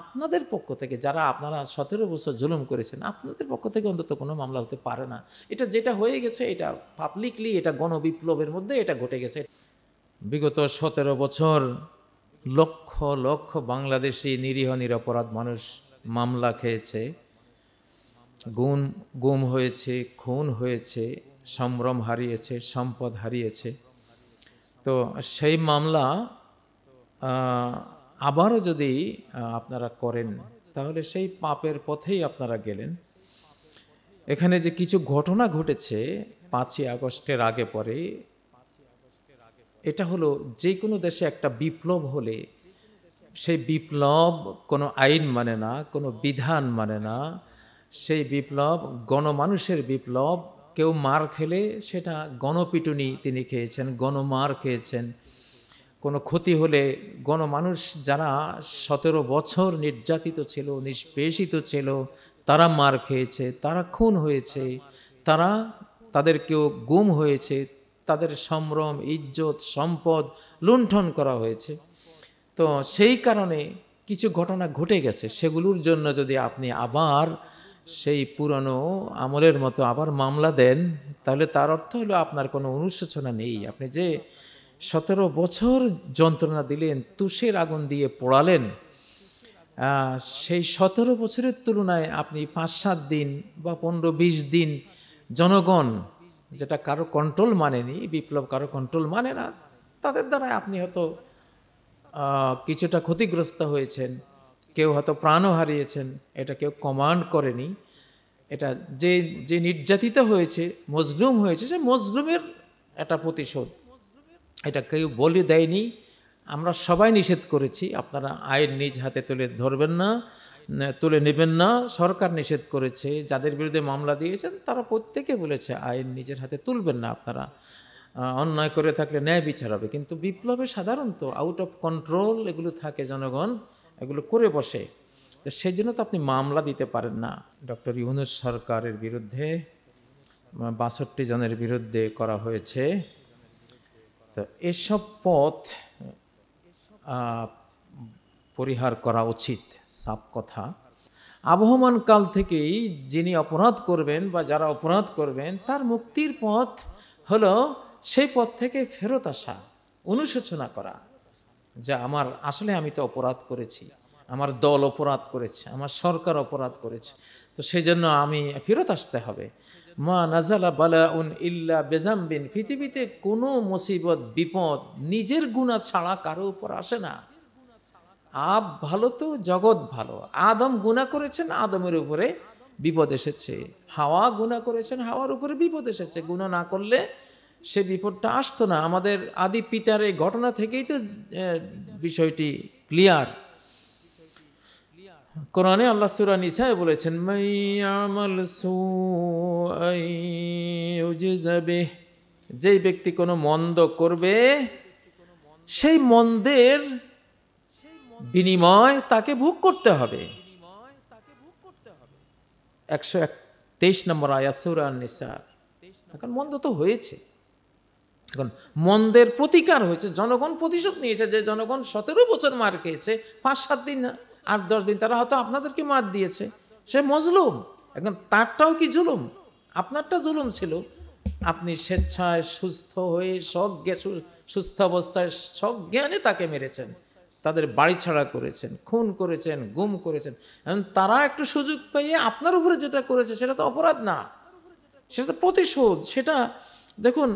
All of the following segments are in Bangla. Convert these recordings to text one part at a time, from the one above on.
আপনাদের পক্ষ থেকে যারা আপনারা সতেরো বছর জুলুম করেছেন আপনাদের পক্ষ থেকে অন্তত কোনো মামলা হতে পারে না এটা যেটা হয়ে গেছে এটা পাবলিকলি এটা গণবিপ্লবের মধ্যে এটা ঘটে গেছে বিগত সতেরো বছর লক্ষ লক্ষ বাংলাদেশি নিরীহ নিরপরাধ মানুষ মামলা খেয়েছে গুম গুম হয়েছে খুন হয়েছে সম্ভ্রম হারিয়েছে সম্পদ হারিয়েছে তো সেই মামলা আবারও যদি আপনারা করেন তাহলে সেই পাপের পথেই আপনারা গেলেন এখানে যে কিছু ঘটনা ঘটেছে পাঁচই আগস্টের আগে পরে এটা হলো যে কোনো দেশে একটা বিপ্লব হলে সেই বিপ্লব কোনো আইন মানে না কোনো বিধান মানে না সেই বিপ্লব গণমানুষের বিপ্লব কেউ মার খেলে সেটা গণপিটুনি তিনি খেয়েছেন গণমার খেয়েছেন কোনো ক্ষতি হলে গণমানুষ যারা সতেরো বছর নির্যাতিত ছিল নিষ্পেষিত ছিল তারা মার খেয়েছে তারা খুন হয়েছে তারা তাদের কেউ গুম হয়েছে তাদের সম্ভ্রম ইজ্জত সম্পদ লুণ্ঠন করা হয়েছে তো সেই কারণে কিছু ঘটনা ঘটে গেছে সেগুলোর জন্য যদি আপনি আবার সেই পুরনো আমলের মতো আবার মামলা দেন তাহলে তার অর্থ হলো আপনার কোনো অনুশোচনা নেই আপনি যে সতেরো বছর যন্ত্রণা দিলেন তুষের আগুন দিয়ে পোড়ালেন সেই সতেরো বছরের তুলনায় আপনি পাঁচ সাত দিন বা পনেরো বিশ দিন জনগণ যেটা কারো কন্ট্রোল মানেনি বিপ্লব কারো কন্ট্রোল মানে না তাদের দ্বারা আপনি হয়তো কিছুটা ক্ষতিগ্রস্ত হয়েছেন কেউ হয়তো প্রাণও হারিয়েছেন এটা কেউ কমান্ড করেনি এটা যে যে নির্যাতিত হয়েছে মজলুম হয়েছে সে মজলুমের একটা প্রতিশোধ এটা কেউ বলে দেয়নি আমরা সবাই নিষেধ করেছি আপনারা আইন নিজ হাতে তুলে ধরবেন না তুলে নেবেন না সরকার নিষেধ করেছে যাদের বিরুদ্ধে মামলা দিয়েছেন তারা প্রত্যেকে বলেছে আইন নিজের হাতে তুলবেন না আপনারা অন্যায় করে থাকলে ন্যায় বিচার হবে কিন্তু বিপ্লবে সাধারণত আউট অফ কন্ট্রোল এগুলো থাকে জনগণ এগুলো করে বসে তো সেই জন্য তো আপনি মামলা দিতে পারেন না ডক্টর ইউনুস সরকারের বিরুদ্ধে বাষট্টি জনের বিরুদ্ধে করা হয়েছে তো এসব পথ পরিহার করা উচিত সাপ কথা আবহমান কাল থেকেই যিনি অপরাধ করবেন বা যারা অপরাধ করবেন তার মুক্তির পথ হল সেই পথ থেকে ফেরত আসা অনুশোচনা করা যে আমার আসলে আমি তো অপরাধ করেছি আমার দল অপরাধ করেছে আমার সরকার অপরাধ করেছে তো সেই জন্য আমি ফেরত আসতে হবে মা নাজালা বালাউন ইল্লা বেজাম্বিন পৃথিবীতে কোনো মুসিবত বিপদ নিজের গুণা ছাড়া কারো উপর আসে না আপ ভালো তো জগৎ ভালো আদম গুণা করেছেন আদমের উপরে বিপদ এসেছে হাওয়া গুণা করেছেন হাওয়ার উপরে বিপদ এসেছে গুণা না করলে সে বিপদটা আসতো না আমাদের আদি পিতার এই ঘটনা থেকেই তো বিষয়টি ক্লিয়ার কোরআনে আল্লাহ সুরা নিসায় বলেছেন মাইয়ামাল সুজাবে যেই ব্যক্তি কোনো মন্দ করবে সেই মন্দের বিনিময় তাকে ভোগ করতে হবে একশো এক তেইশ নম্বর আয়াসুরা নিসার এখন মন্দ তো হয়েছে এখন মন্দের প্রতিকার হয়েছে জনগণ প্রতিশোধ নিয়েছে যে জনগণ সতেরো বছর মার খেয়েছে পাঁচ সাত দিন আট দশ দিন তারা হয়তো আপনাদেরকে মাত দিয়েছে সে মজলুম এখন তারটাও কি জুলুম আপনারটা জুলুম ছিল আপনি স্বেচ্ছায় সুস্থ হয়ে সজ্ঞে সুস্থ অবস্থায় সজ্ঞানে তাকে মেরেছেন তাদের বাড়ি ছাড়া করেছেন খুন করেছেন গুম করেছেন এবং তারা একটু সুযোগ পেয়ে আপনার উপরে যেটা করেছে সেটা তো অপরাধ না সেটা তো প্রতিশোধ সেটা দেখুন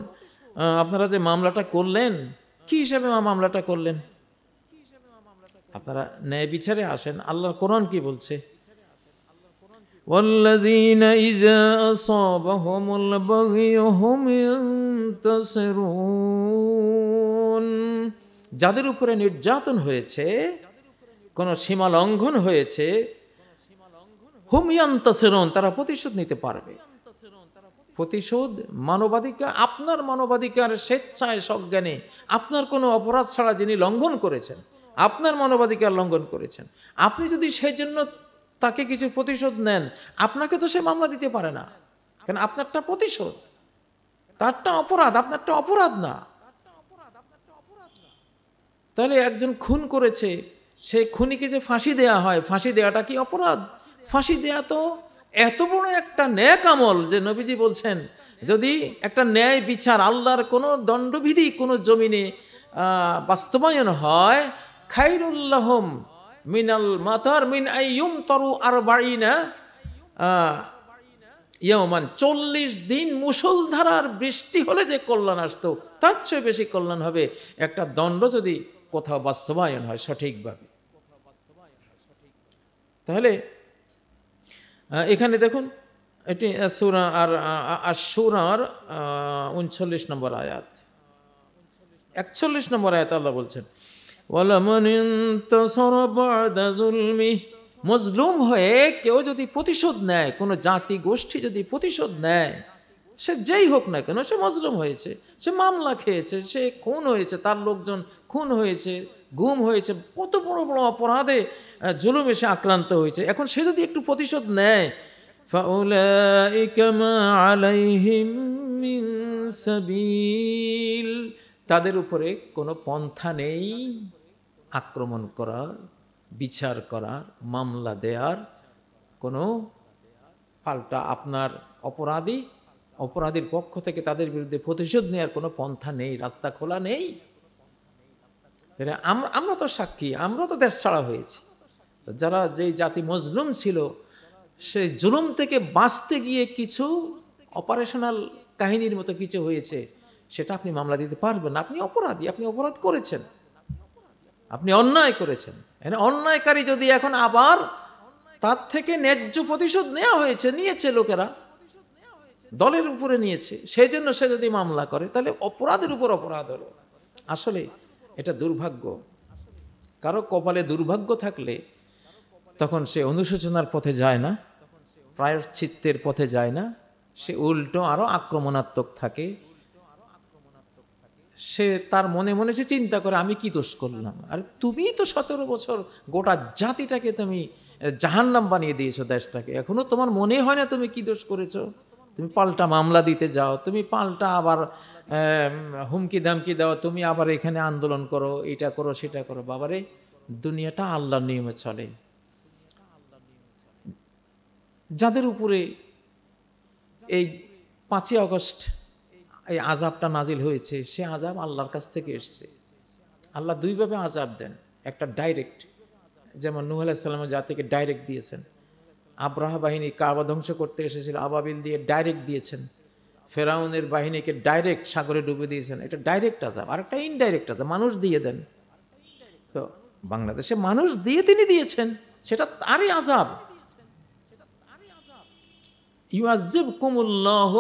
আপনারা যে মামলাটা করলেন কি হিসাবে মামলাটা করলেন আপনারা ন্যায় বিচারে আসেন আল্লাহ কোরআন কি বলছে যাদের উপরে নির্যাতন হয়েছে কোন সীমা লঙ্ঘন হয়েছে হুমিয়ান্তসেরণ তারা প্রতিশোধ নিতে পারবে প্রতিশোধ মানবাধিকার আপনার মানবাধিকার স্বেচ্ছায় সজ্ঞানে আপনার কোনো অপরাধ ছাড়া যিনি লঙ্ঘন করেছেন আপনার মানবাধিকার লঙ্ঘন করেছেন আপনি যদি সেই জন্য তাকে কিছু প্রতিশোধ নেন আপনাকে তো সে মামলা দিতে পারে না কেন আপনারটা প্রতিশোধ তারটা অপরাধ আপনারটা অপরাধ না তাহলে একজন খুন করেছে সে খুনিকে যে ফাঁসি দেয়া হয় ফাঁসি দেওয়াটা কি অপরাধ ফাঁসি দেয়া তো এত বড় একটা ন্যাক আমল যে নবীজি বলছেন যদি একটা ন্যায় বিচার আল্লাহর কোনো দণ্ডবিধি কোনো জমিনে বাস্তবায়ন হয় খাইরুল্লাহম মিনাল মাতার মিন আইয়ুম তরু আর বাড়ি না ইয়মান চল্লিশ দিন মুসলধারার বৃষ্টি হলে যে কল্যাণ আসতো তার চেয়ে বেশি কল্যাণ হবে একটা দণ্ড যদি কোথাও বাস্তবায়ন হয় সঠিকভাবে তাহলে এখানে দেখুন এটি সুরা আর সুরার উনচল্লিশ নম্বর আয়াত একচল্লিশ নম্বর আয়াত আল্লাহ বলছেন ওয়ালামান ইনতাসার বাদা জুলমি মজলুম হয়ে কেউ যদি প্রতিশোধ নেয় কোনো জাতি গোষ্ঠী যদি প্রতিশোধ নেয় সে যেই হোক না কেন সে মজলুম হয়েছে সে মামলা খেয়েছে সে খুন হয়েছে তার লোকজন খুন হয়েছে গুম হয়েছে কত বড় বড় অপরাধে জুলুমে সে আক্রান্ত হয়েছে এখন সে যদি একটু প্রতিশোধ নেয় তাদের উপরে কোনো পন্থা নেই আক্রমণ করার বিচার করার মামলা দেয়ার কোনো পাল্টা আপনার অপরাধী অপরাধীর পক্ষ থেকে তাদের বিরুদ্ধে প্রতিশোধ নেওয়ার কোনো পন্থা নেই রাস্তা খোলা নেই আমরা তো সাক্ষী আমরা তো দেশ ছাড়া হয়েছি যারা যেই জাতি মজলুম ছিল সেই জুলুম থেকে বাঁচতে গিয়ে কিছু অপারেশনাল কাহিনীর মতো কিছু হয়েছে সেটা আপনি মামলা দিতে পারবেন আপনি অপরাধী আপনি অপরাধ করেছেন আপনি অন্যায় করেছেন অন্যায়কারী যদি এখন আবার তার থেকে ন্যায্য প্রতিশোধ নেওয়া হয়েছে নিয়েছে লোকেরা দলের উপরে নিয়েছে সেই জন্য সে যদি মামলা করে তাহলে অপরাধের উপর অপরাধ হলো আসলে এটা দুর্ভাগ্য কারো কপালে দুর্ভাগ্য থাকলে তখন সে অনুশোচনার পথে যায় না প্রায়শ্চিত্তের পথে যায় না সে উল্টো আরও আক্রমণাত্মক থাকে সে তার মনে মনে সে চিন্তা করে আমি কি দোষ করলাম আর তুমি তো সতেরো বছর গোটা জাতিটাকে তুমি জাহান্নাম বানিয়ে দিয়েছো দেশটাকে এখনো তোমার মনে হয় না তুমি কি দোষ করেছো তুমি পাল্টা মামলা দিতে যাও তুমি পাল্টা আবার হুমকি দামকি দাও তুমি আবার এখানে আন্দোলন করো এটা করো সেটা করো বাবারে দুনিয়াটা আল্লাহর নিয়মে চলে যাদের উপরে এই পাঁচই আগস্ট এই আজাবটা নাজিল হয়েছে সে আজাব আল্লাহর কাছ থেকে এসছে আল্লাহ দুইভাবে আজাব দেন একটা ডাইরেক্ট যেমন নুহ আলাহিসাল্লামের জাতিকে ডাইরেক্ট দিয়েছেন আব্রাহা বাহিনী কাবা ধ্বংস করতে এসেছিল আবাবিল দিয়ে ডাইরেক্ট দিয়েছেন ফেরাউনের বাহিনীকে ডাইরেক্ট সাগরে ডুবে দিয়েছেন এটা ডাইরেক্ট আজাব আর একটা ইনডাইরেক্ট আজাব মানুষ দিয়ে দেন তো বাংলাদেশে মানুষ দিয়ে তিনি দিয়েছেন সেটা তারই আজাব ইউ আজিব কুমুল্লাহ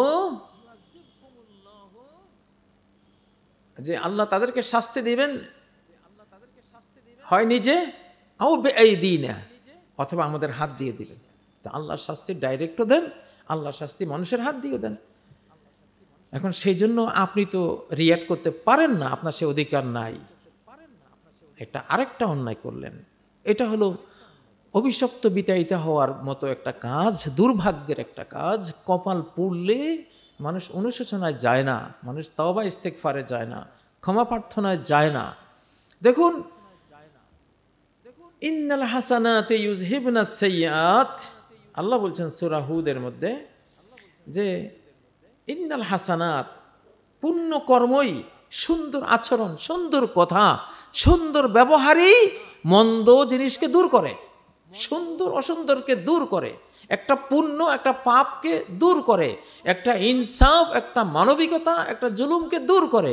যে আল্লাহ তাদেরকে শাস্তি দিবেন হয় নিজে এই দিই না অথবা আমাদের হাত দিয়ে দিবেন তা আল্লাহর শাস্তি ডাইরেক্টও দেন আল্লাহর শাস্তি মানুষের হাত দিয়েও দেন এখন সেই জন্য আপনি তো রিয়াক্ট করতে পারেন না আপনার সে অধিকার নাই এটা আরেকটা অন্যায় করলেন এটা হলো অভিশপ্ত বিতাড়িতা হওয়ার মতো একটা কাজ দুর্ভাগ্যের একটা কাজ কপাল পড়লে মানুষ অনুশোচনায় যায় না মানুষ তওবা ইস্তেকফারে যায় না ক্ষমা প্রার্থনায় যায় না দেখুন ইন্নাল হাসানাতে ইউজ হিবনা সৈয়াত আল্লাহ বলছেন সুরাহুদের মধ্যে যে ইন্নাল হাসানাত পুণ্য কর্মই সুন্দর আচরণ সুন্দর কথা সুন্দর ব্যবহারই মন্দ জিনিসকে দূর করে সুন্দর অসুন্দরকে দূর করে একটা পুণ্য একটা পাপকে দূর করে একটা ইনসাফ একটা মানবিকতা একটা জুলুমকে দূর করে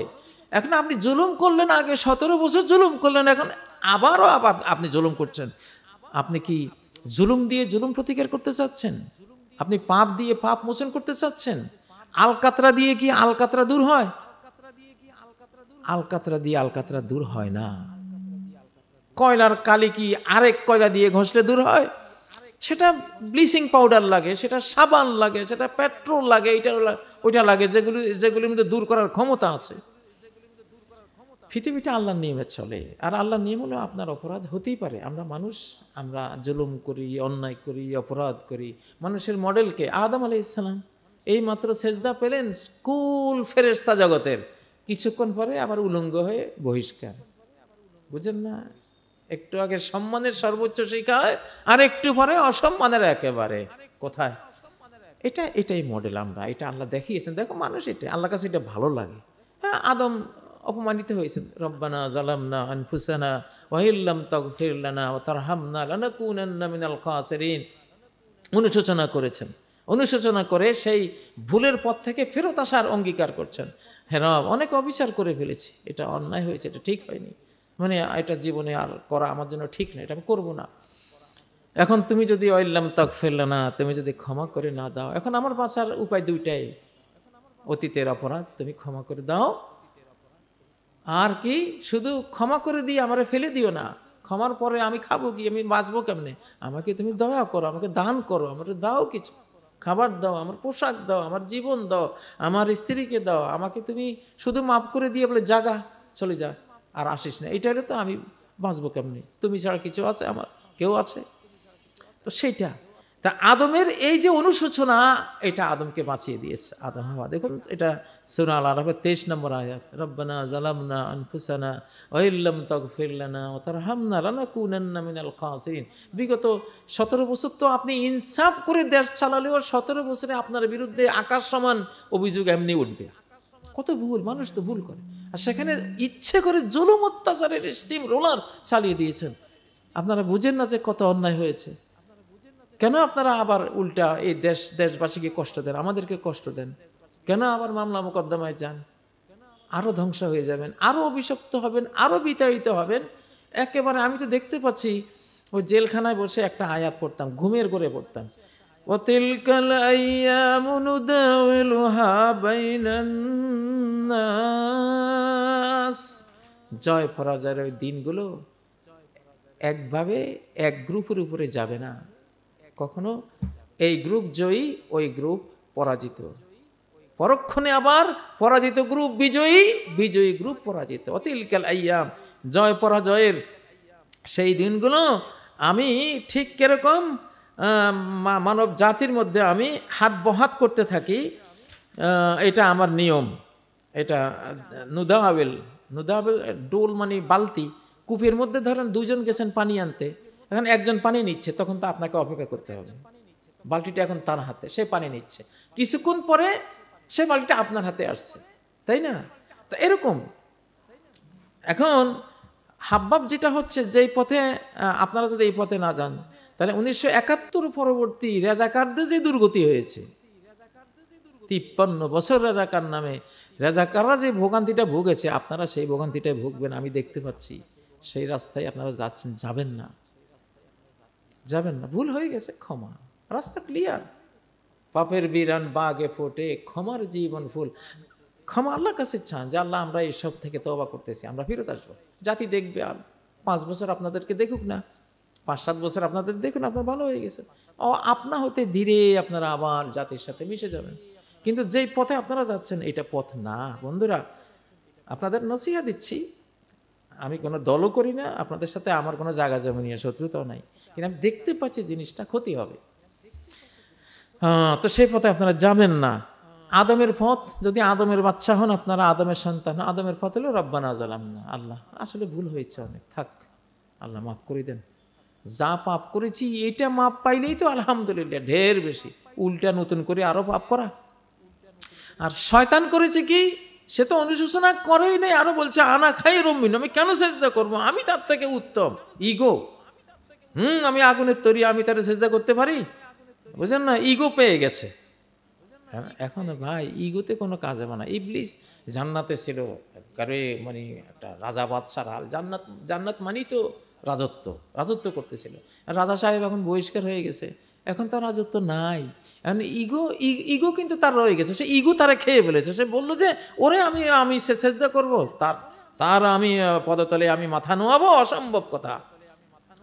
এখন আপনি জুলুম করলেন আগে সতেরো বছর জুলুম করলেন এখন আবারও আবার আপনি জুলুম করছেন আপনি কি জুলুম দিয়ে জুলুম প্রতিকার করতে চাচ্ছেন আপনি পাপ দিয়ে পাপ মোচন করতে চাচ্ছেন আলকাতরা দিয়ে কি আলকাতরা দূর হয় আলকাতরা দিয়ে আলকাতরা দূর হয় না কয়লার কালি কি আরেক কয়লা দিয়ে ঘষলে দূর হয় সেটা ব্লিচিং পাউডার লাগে সেটা সাবান লাগে সেটা পেট্রোল লাগে এটা ওইটা লাগে যেগুলি যেগুলির মধ্যে দূর করার ক্ষমতা আছে পৃথিবীটা আল্লাহর নিয়মে চলে আর আল্লাহর নিয়ম হলেও আপনার অপরাধ হতেই পারে আমরা মানুষ আমরা জুলুম করি অন্যায় করি অপরাধ করি মানুষের মডেলকে আদম আলি ইসলাম এই মাত্র সেজদা পেলেন কুল ফেরেস্তা জগতের কিছুক্ষণ পরে আবার উলঙ্গ হয়ে বহিষ্কার বুঝেন না একটু আগে সম্মানের সর্বোচ্চ হয় আর একটু পরে অসম্মানের একেবারে কোথায় এটা এটাই মডেল আমরা এটা আল্লাহ দেখিয়েছেন দেখো মানুষ এটা আল্লাহ কাছে এটা ভালো লাগে হ্যাঁ আদম অপমানিত হয়েছেন রব্বানা জালামনা আনফুসানা ওয়াহিল্লাম তকফিরানা ও তার হামনা লানাকুনান্না মিনাল খাসিরিন অনুশোচনা করেছেন অনুশোচনা করে সেই ভুলের পথ থেকে ফেরত আসার অঙ্গীকার করছেন হ্যাঁ অনেক অবিচার করে ফেলেছি এটা অন্যায় হয়েছে এটা ঠিক হয়নি মানে এটা জীবনে আর করা আমার জন্য ঠিক না এটা আমি করবো না এখন তুমি যদি অল্লাম তক ফেললে না তুমি যদি ক্ষমা করে না দাও এখন আমার বাঁচার উপায় দুইটাই অতীতের অপরাধ তুমি ক্ষমা করে দাও আর কি শুধু ক্ষমা করে দিয়ে আমার ফেলে দিও না ক্ষমার পরে আমি খাবো কি আমি বাঁচবো কেমনে আমাকে তুমি দয়া করো আমাকে দান করো আমাকে দাও কিছু খাবার দাও আমার পোশাক দাও আমার জীবন দাও আমার স্ত্রীকে দাও আমাকে তুমি শুধু মাফ করে দিয়ে বলে জাগা চলে যা আর আসিস না এটা তো আমি বাঁচবো কেমনি তুমি ছাড়া কিছু আছে আমার কেউ আছে তো সেইটা তা আদমের এই যে অনুশোচনা এটা আদমকে বাঁচিয়ে দিয়েছে আদম হাওয়া দেখুন এটা সোনাল আরবে তেইশ নম্বর আয়াত রব্বানা জালামনা আনফুসানা ওয়াইল্লাম তগফিরলানা ও তার হামনা রানা কুনান্না মিনাল খাসিন বিগত সতেরো বছর তো আপনি ইনসাফ করে দেশ চালালেও সতেরো বছরে আপনার বিরুদ্ধে আকাশ সমান অভিযোগ এমনি উঠবে কত ভুল মানুষ তো ভুল করে আর সেখানে ইচ্ছে করে জুলুম অত্যাচারের স্টিম রোলার চালিয়ে দিয়েছেন আপনারা বুঝেন না যে কত অন্যায় হয়েছে কেন আপনারা আবার উল্টা এই দেশ দেশবাসীকে কষ্ট দেন আমাদেরকে কষ্ট দেন কেন আবার মামলা মোকদ্দমায় যান আরও ধ্বংস হয়ে যাবেন আরও অভিশপ্ত হবেন আরও বিতাড়িত হবেন একেবারে আমি তো দেখতে পাচ্ছি ওই জেলখানায় বসে একটা আয়াত পড়তাম ঘুমের করে পড়তাম وتلك الأيام نداولها بين الناس জয় পরাজয়ের ওই দিনগুলো একভাবে এক গ্রুপের উপরে যাবে না কখনো এই গ্রুপ জয়ী ওই গ্রুপ পরাজিত পরক্ষণে আবার পরাজিত গ্রুপ বিজয়ী বিজয়ী গ্রুপ পরাজিত অতিলকাল আয়াম জয় পরাজয়ের সেই দিনগুলো আমি ঠিক কেরকম মানব জাতির মধ্যে আমি হাত বহাত করতে থাকি এটা আমার নিয়ম এটা নুদাওয়েল আবেল ডোল মানে বালতি কূপের মধ্যে ধরেন দুজন গেছেন পানি আনতে এখন একজন পানি নিচ্ছে তখন তো আপনাকে অপেক্ষা করতে হবে বালতিটা এখন তার হাতে সে পানি নিচ্ছে কিছুক্ষণ পরে সে বালতিটা আপনার হাতে আসছে তাই না তা এরকম এখন হাব্বাব যেটা হচ্ছে যেই পথে আপনারা যদি এই পথে না যান তাহলে উনিশশো একাত্তর পরবর্তী রাজাকারদের যে দুর্গতি হয়েছে তিপ্পান্ন বছর রাজাকার নামে রাজাকাররা যে ভোগান্তিটা ভুগেছে আপনারা সেই ভোগান্তিটাই ভুগবেন আমি দেখতে পাচ্ছি সেই রাস্তায় আপনারা যাচ্ছেন যাবেন না যাবেন না ভুল হয়ে গেছে ক্ষমা রাস্তা ক্লিয়ার পাপের বিরান বাগে ফোটে ক্ষমার জীবন ফুল ক্ষমা আল্লাহর কাছে চান যে আল্লাহ আমরা এসব থেকে তবা করতেছি আমরা ফেরত আসবো জাতি দেখবে আর পাঁচ বছর আপনাদেরকে দেখুক না পাঁচ সাত বছর আপনাদের দেখুন আপনার ভালো হয়ে গেছে ও আপনা হতে ধীরে আপনারা আবার জাতির সাথে মিশে যাবেন কিন্তু যেই পথে আপনারা যাচ্ছেন এটা পথ না বন্ধুরা আপনাদের নসিহা দিচ্ছি আমি কোনো দলও করি না আপনাদের সাথে আমার কোনো জায়গা জমি নিয়ে শত্রুতাও নাই কিন্তু আমি দেখতে পাচ্ছি জিনিসটা ক্ষতি হবে হ্যাঁ তো সেই পথে আপনারা যাবেন না আদমের পথ যদি আদমের বাচ্চা হন আপনারা আদমের সন্তান আদমের পথ হলো রব্বানা জালাম না আল্লাহ আসলে ভুল হয়েছে অনেক থাক আল্লাহ মাফ করে দেন যা পাপ করেছি এটা মাপ পাইলেই তো আলহামদুলিল্লাহ ঢের বেশি উল্টা নতুন করে আরও পাপ করা আর শয়তান করেছে কি সে তো অনুশোচনা করেই নাই আরো বলছে আনা খাই রম্বিন আমি কেন সেজদা করব আমি তার থেকে উত্তম ইগো হুম আমি আগুনের তৈরি আমি তার সেজদা করতে পারি বুঝলেন না ইগো পেয়ে গেছে এখন ভাই ইগোতে কোনো কাজে না ইবলিস জান্নাতে ছিল কারে মানে একটা রাজা বাদশার হাল জান্নাত জান্নাত মানেই তো রাজত্ব রাজত্ব করতেছিল রাজা সাহেব এখন বহিষ্কার হয়ে গেছে এখন তার রাজত্ব নাই এখন ইগো ইগো কিন্তু তার রয়ে গেছে সে ইগো তারে খেয়ে ফেলেছে সে বললো যে ওরে আমি আমি সে সেজদা করবো তার তার আমি পদতলে আমি মাথা নোয়াবো অসম্ভব কথা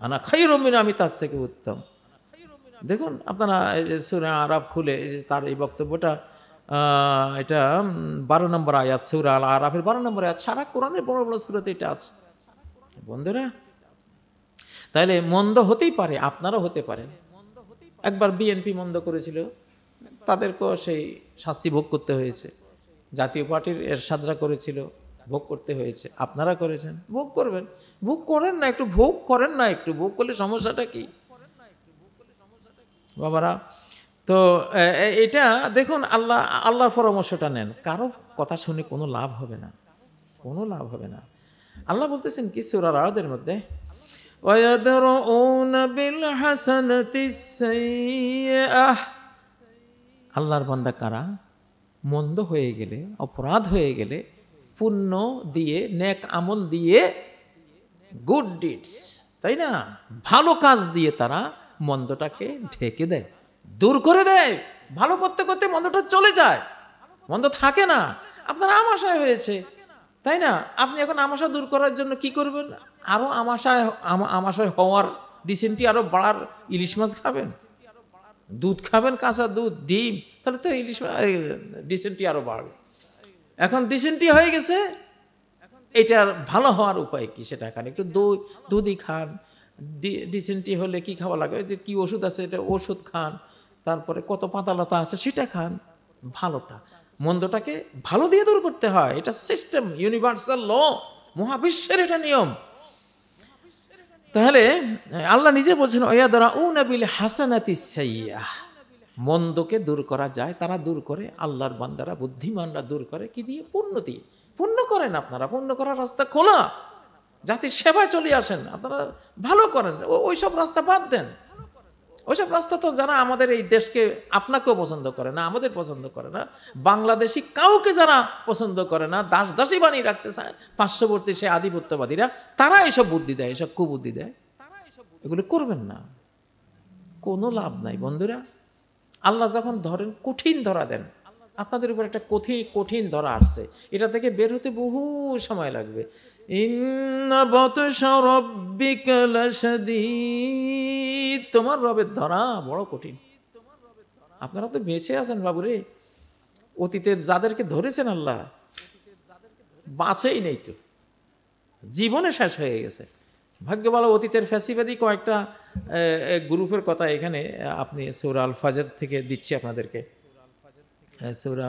আনা খাই রমিন আমি তার থেকে উত্তম দেখুন আপনারা এই যে সুরা আরাফ খুলে তার এই বক্তব্যটা এটা বারো নম্বর আয়াত সুরা আল আরাফের বারো নম্বর আয়াত সারা কোরআনের বড় বড় সুরাতে এটা আছে বন্ধুরা তাহলে মন্দ হতেই পারে আপনারও হতে পারেন একবার বিএনপি মন্দ করেছিল তাদেরকেও সেই শাস্তি ভোগ করতে হয়েছে জাতীয় পার্টির এরশাদরা করেছিল ভোগ করতে হয়েছে আপনারা করেছেন ভোগ করবেন ভোগ করেন না একটু ভোগ করেন না একটু ভোগ করলে সমস্যাটা কি বাবারা তো এটা দেখুন আল্লাহ আল্লাহর পরামর্শটা নেন কারো কথা শুনে কোনো লাভ হবে না কোনো লাভ হবে না আল্লাহ বলতেছেন কি সুরার আওয়াদের মধ্যে আল্লাহর বান্দা কারা মন্দ হয়ে গেলে অপরাধ হয়ে গেলে পুণ্য দিয়ে নেক আমল দিয়ে গুড ডিডস তাই না ভালো কাজ দিয়ে তারা মন্দটাকে ঢেকে দেয় দূর করে দেয় ভালো করতে করতে মন্দটা চলে যায় মন্দ থাকে না আপনার আমাশা হয়েছে তাই না আপনি এখন আমাশা দূর করার জন্য কি করবেন আরও আমাশায় আমাশয় হওয়ার ডিসেন্টি আরও বাড়ার ইলিশ মাছ খাবেন দুধ খাবেন কাঁচা দুধ ডিম তাহলে তো ইলিশ ডিসেন্টি আরও বাড়বে এখন ডিসেন্টি হয়ে গেছে এটার ভালো হওয়ার উপায় কি সেটা খান একটু দই দুধই খান ডিসেন্টি হলে কি খাওয়া লাগে যে কী ওষুধ আছে এটা ওষুধ খান তারপরে কত পাতালতা আছে সেটা খান ভালোটা মন্দটাকে ভালো দিয়ে দূর করতে হয় এটা সিস্টেম ইউনিভার্সাল ল মহাবিশ্বের এটা নিয়ম তাহলে আল্লাহ নিজে বলছেন ওয়াদারা উনাবিল হাসানাতি সাইয়াহ মন্দকে দূর করা যায় তারা দূর করে আল্লাহর বান্দারা বুদ্ধিমানরা দূর করে কি দিয়ে পূর্ণ দিয়ে পূর্ণ করেন আপনারা পূর্ণ করার রাস্তা খোলা জাতির সেবায় চলে আসেন আপনারা ভালো করেন ওই সব রাস্তা বাদ দেন ওইসব রাস্তা তো যারা আমাদের এই দেশকে আপনাকেও পছন্দ করে না আমাদের পছন্দ করে না বাংলাদেশি কাউকে যারা পছন্দ করে না দাস দাসী বানিয়ে রাখতে চায় পার্শ্ববর্তী সে আধিপত্যবাদীরা তারা এসব বুদ্ধি দেয় এসব কুবুদ্ধি দেয় এগুলো করবেন না কোনো লাভ নাই বন্ধুরা আল্লাহ যখন ধরেন কঠিন ধরা দেন আপনাদের উপর একটা কঠিন কঠিন ধরা আসছে এটা থেকে বের হতে বহু সময় লাগবে তোমার রবের ধরা বড় কঠিন আপনারা তো বেঁচে আছেন বাবুরে অতীতের যাদেরকে ধরেছেন আল্লাহ বাঁচেই নেই তো জীবনে শেষ হয়ে গেছে ভাগ্য বলো অতীতের ফ্যাসিবাদী কয়েকটা গ্রুপের কথা এখানে আপনি সৌরা আল ফাজের থেকে দিচ্ছি আপনাদেরকে সৌরা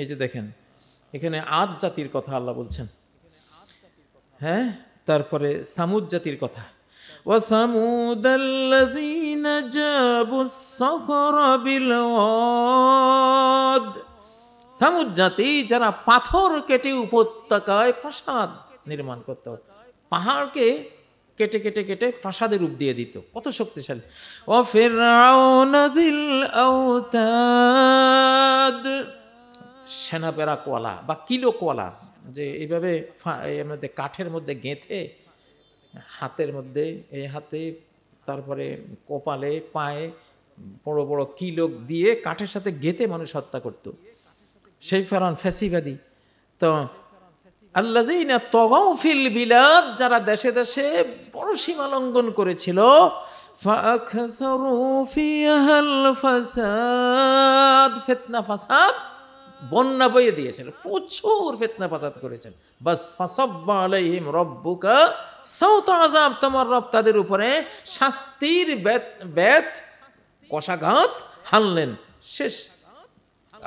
এই যে দেখেন এখানে আদ জাতির কথা আল্লাহ বলছেন হ্যাঁ তারপরে সামুদ জাতির কথা সামুদ জাতি যারা পাথর কেটে উপত্যকায় প্রাসাদ নির্মাণ করত পাহাড়কে কেটে কেটে কেটে প্রাসাদের রূপ দিয়ে দিত কত শক্তিশালী ও ফের আওতাদ সেনাপেরা কোয়ালা বা কিলো কোয়ালা যে এইভাবে কাঠের মধ্যে গেঁথে হাতের মধ্যে এই হাতে তারপরে কপালে পায়ে বড় বড় কিলোক দিয়ে কাঠের সাথে গেঁথে মানুষ হত্যা করত সেই ফেরান ফ্যাসিবাদী তো না তগাও ফিল বিলাদ যারা দেশে দেশে বড় সীমা লঙ্ঘন করেছিল ফাসাদ ফেতনা ফাসাদ বন্যা বইয়ে দিয়েছেন প্রচুর ফেতনা পাচাত করেছেন বাস ফাসব্বা আলাইহিম রব্বুকা আজাব তোমার রব তাদের উপরে শাস্তির ব্যত ব্যত কষাঘাত হানলেন শেষ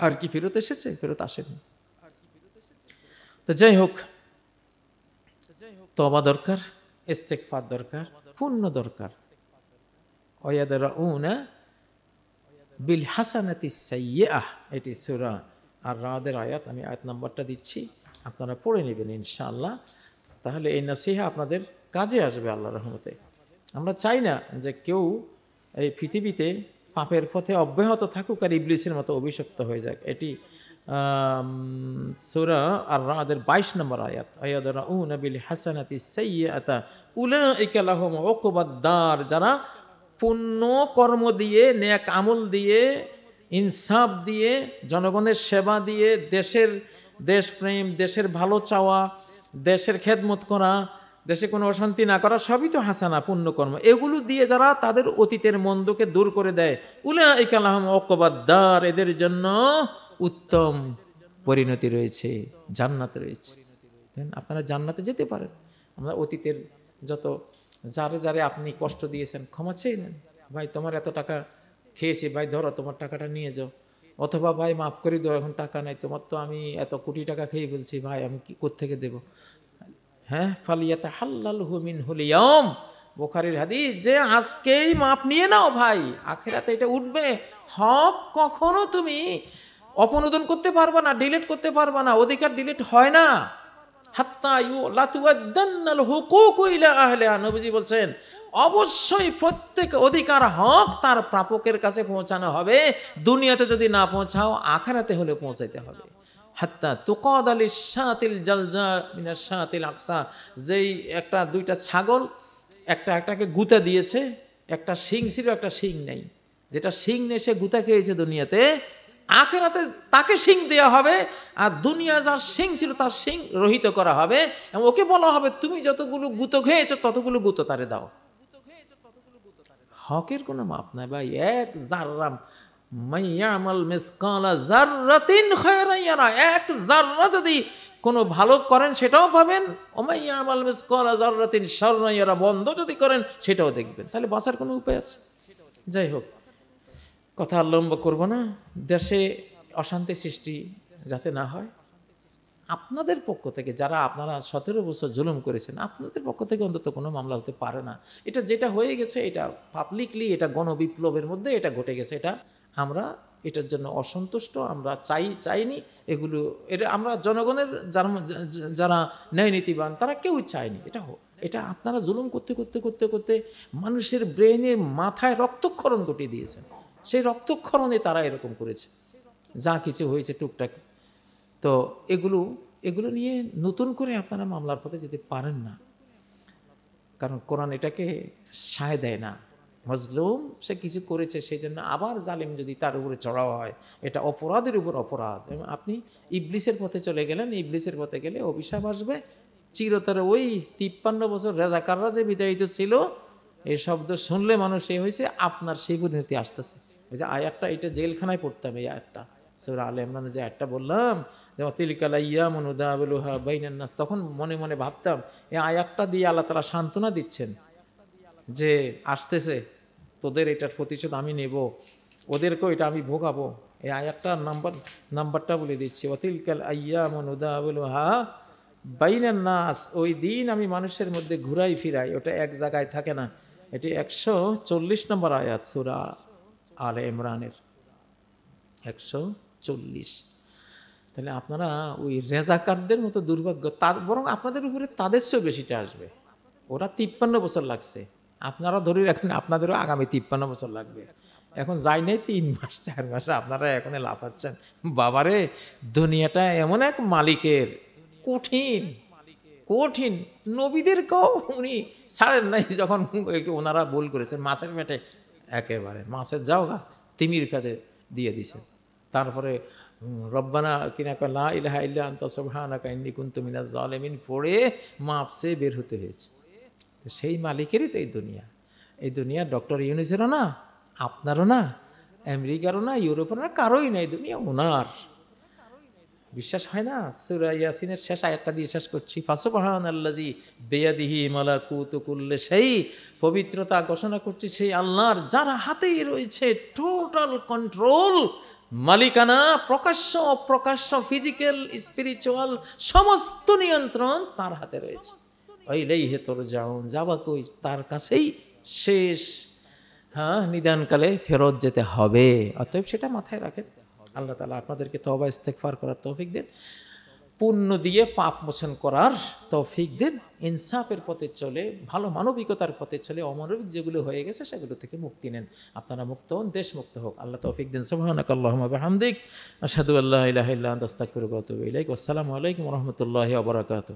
আর কি ফেরত এসেছে ফেরত আসেনি তো যাই হোক তবা দরকার ইস্তেকফার দরকার পূর্ণ দরকার অয়াদারা উনা বিল হাসানাতি সাইয়া এটি সুরা আর রাদের আয়াত আমি আয়াত নাম্বারটা দিচ্ছি আপনারা পড়ে নেবেন ইনশাআল্লাহ তাহলে এই নাসিহা আপনাদের কাজে আসবে আল্লাহ রহমতে আমরা চাই না যে কেউ এই পৃথিবীতে পাপের পথে অব্যাহত থাকুক আর ইবলিসের মতো অভিশপ্ত হয়ে যাক এটি সুরা আর রাদের বাইশ নম্বর আয়াত আয়াদরা উ নবিল হাসানাতি সৈয়তা উলা ইকালাহম ওকবাদ্দার যারা পুণ্য কর্ম দিয়ে নেক আমল দিয়ে ইনসাফ দিয়ে জনগণের সেবা দিয়ে দেশের দেশপ্রেম দেশের ভালো চাওয়া দেশের খেদমত করা দেশে কোনো অশান্তি না করা সবই তো হাসানা পুণ্যকর্ম এগুলো দিয়ে যারা তাদের অতীতের মন্দকে দূর করে দেয় উলা ইকালাহম অকবাদ্দার এদের জন্য উত্তম পরিণতি রয়েছে জান্নাত রয়েছে আপনারা জান্নাতে যেতে পারেন আমরা অতীতের যত যারে যারে আপনি কষ্ট দিয়েছেন ক্ষমা চেয়ে নেন ভাই তোমার এত টাকা খেয়েছি ভাই ধরো তোমার টাকাটা নিয়ে যাও অথবা ভাই মাফ করে দাও এখন টাকা নাই তোমার তো আমি এত কোটি টাকা খেয়ে বলছি ভাই আমি কি কোথেকে দেব হ্যাঁ ফালিয়াতে হাল্লাল হুমিন হুলিয়ম বোখারির হাদিস যে আজকেই মাপ নিয়ে নাও ভাই আখেরাতে এটা উঠবে হক কখনো তুমি অপনোদন করতে পারবা না ডিলিট করতে পারবা না অধিকার ডিলিট হয় না হাত্তা ইউ লাতুয়াদ্দান্নাল হুকুক ইলা আহলে নবীজি বলছেন অবশ্যই প্রত্যেক অধিকার হক তার প্রাপকের কাছে পৌঁছানো হবে দুনিয়াতে যদি না পৌঁছাও আখারাতে হলে পৌঁছাইতে হবে হাত্তা তুকদ আলী শাঁতিল জলজা মিনার শাঁতিল আকসা যেই একটা দুইটা ছাগল একটা একটাকে গুতা দিয়েছে একটা শিং ছিল একটা শিং নেই যেটা শিং নেই সে গুতা খেয়েছে দুনিয়াতে আখেরাতে তাকে শিং দেওয়া হবে আর দুনিয়া যার শিং ছিল তার শিং রহিত করা হবে এবং ওকে বলা হবে তুমি যতগুলো গুতো খেয়েছো ততগুলো গুতো তারে দাও হকের কোনো মাপ নাই ভাই এক জাররাম মাইয়ামাল মিসকালা জাররাতিন খায়রাইয়ারা এক জাররা যদি কোনো ভালো করেন সেটাও পাবেন ওমাইয়ামাল মিসকালা জাররাতিন শাররাইয়ারা বন্ধ যদি করেন সেটাও দেখবেন তাহলে বাঁচার কোনো উপায় আছে যাই হোক কথা লম্বা করব না দেশে অশান্তি সৃষ্টি যাতে না হয় আপনাদের পক্ষ থেকে যারা আপনারা সতেরো বছর জুলুম করেছেন আপনাদের পক্ষ থেকে অন্তত কোনো মামলা হতে পারে না এটা যেটা হয়ে গেছে এটা পাবলিকলি এটা গণবিপ্লবের মধ্যে এটা ঘটে গেছে এটা আমরা এটার জন্য অসন্তুষ্ট আমরা চাই চাইনি এগুলো এটা আমরা জনগণের যারা যারা ন্যায় নীতিবান তারা কেউ চায়নি এটা এটা আপনারা জুলুম করতে করতে করতে করতে মানুষের ব্রেনে মাথায় রক্তক্ষরণ ঘটিয়ে দিয়েছেন সেই রক্তক্ষরণে তারা এরকম করেছে যা কিছু হয়েছে টুকটাক তো এগুলো এগুলো নিয়ে নতুন করে আপনারা মামলার পথে যেতে পারেন না কারণ কোরআন এটাকে সায় দেয় না মজলুম সে কিছু করেছে সেই জন্য আবার জালিম যদি তার উপরে চড়াও হয় এটা অপরাধের উপর অপরাধ এবং আপনি ইবলিসের পথে চলে গেলেন ইবলিসের পথে গেলে অভিশাপ আসবে চিরতরে ওই তিপ্পান্ন বছর রেজাকাররা যে বিদায়িত ছিল এই শব্দ শুনলে মানুষ এ হয়েছে আপনার সেই পরিণতি আসতেছে ওই যে আয়াতটা এটা জেলখানায় পড়তে হবে এই আয়াতটা সৌরা আলে ইমরানের যে আয়াতটা বললাম যেমন তিলিকালাইয়া মনুদা আবুলুহা বাইনান্নাস তখন মনে মনে ভাবতাম এই আয়াতটা দিয়ে আল্লাহ তালা সান্ত্বনা দিচ্ছেন যে আসতেছে তোদের এটার প্রতিশোধ আমি নেব ওদেরকেও এটা আমি ভোগাবো এই আয়াতটা নাম্বার নাম্বারটা বলে দিচ্ছি অতিলকাল আইয়া মনুদা হা বাইনান নাস ওই দিন আমি মানুষের মধ্যে ঘুরাই ফিরাই ওটা এক জায়গায় থাকে না এটি একশো চল্লিশ নম্বর আয়াত সুরা আল ইমরানের একশো চল্লিশ তাহলে আপনারা ওই রেজাকারদের মতো দুর্ভাগ্য তার বরং আপনাদের উপরে তাদের চেয়েও বেশিটা আসবে ওরা তিপ্পান্ন বছর লাগছে আপনারা ধরে রাখেন আপনাদেরও আগামী তিপ্পান্ন বছর লাগবে এখন যাই নাই তিন মাস চার মাসে আপনারা এখন লাফাচ্ছেন বাবারে দুনিয়াটা এমন এক মালিকের কঠিন কঠিন নবীদের কেউ উনি ছাড়েন নাই যখন ওনারা ভুল করেছেন মাছের পেটে একেবারে মাছের গা তিমির পেটে দিয়ে দিছে তারপরে রব্বানা কিনা লা ইলাহা ইল্লা আন্তা সুবহানাকা ইন্নী কুনতু মিনাজ জালিমিন পড়ে মাপ চেয়ে বের হতে হয়েছে সেই মালিকেরই তো এই দুনিয়া এই দুনিয়া ডক্টর ইউনিসেরও না আপনারও না আমেরিকারও না ইউরোপের না কারোই না এই দুনিয়া ওনার বিশ্বাস হয় না সুরা ইয়াসিনের শেষ আয়াতটা দিয়ে শেষ করছি ফাসুবহান আল্লাজি বেয়াদিহি মালাকুত করলে সেই পবিত্রতা ঘোষণা করছি সেই আল্লাহর যারা হাতেই রয়েছে টোটাল কন্ট্রোল মালিকানা প্রকাশ্য অপ্রকাশ্য ফিজিক্যাল স্পিরিচুয়াল সমস্ত নিয়ন্ত্রণ তার হাতে রয়েছে ওইলেই হে তোর যাবা কই তার কাছেই শেষ হ্যাঁ নিদানকালে ফেরত যেতে হবে অতএব সেটা মাথায় রাখেন আল্লাহ তালা আপনাদেরকে তবা ইস্তেকফার করার তৌফিক দেন পুণ্য দিয়ে পাপ মোচন করার তৌফিক দিন ইনসাফের পথে চলে ভালো মানবিকতার পথে চলে অমানবিক যেগুলো হয়ে গেছে সেগুলো থেকে মুক্তি নেন আপনারা মুক্ত হন দেশ মুক্ত হোক আল্লাহ তৌফিক দিন সোহানাক আল্লাহামদিক আসাদু আল্লাহ ইলাহ দাস্তাকুর গতব ইলাইক আসসালামু আলাইকুম রহমতুল্লাহ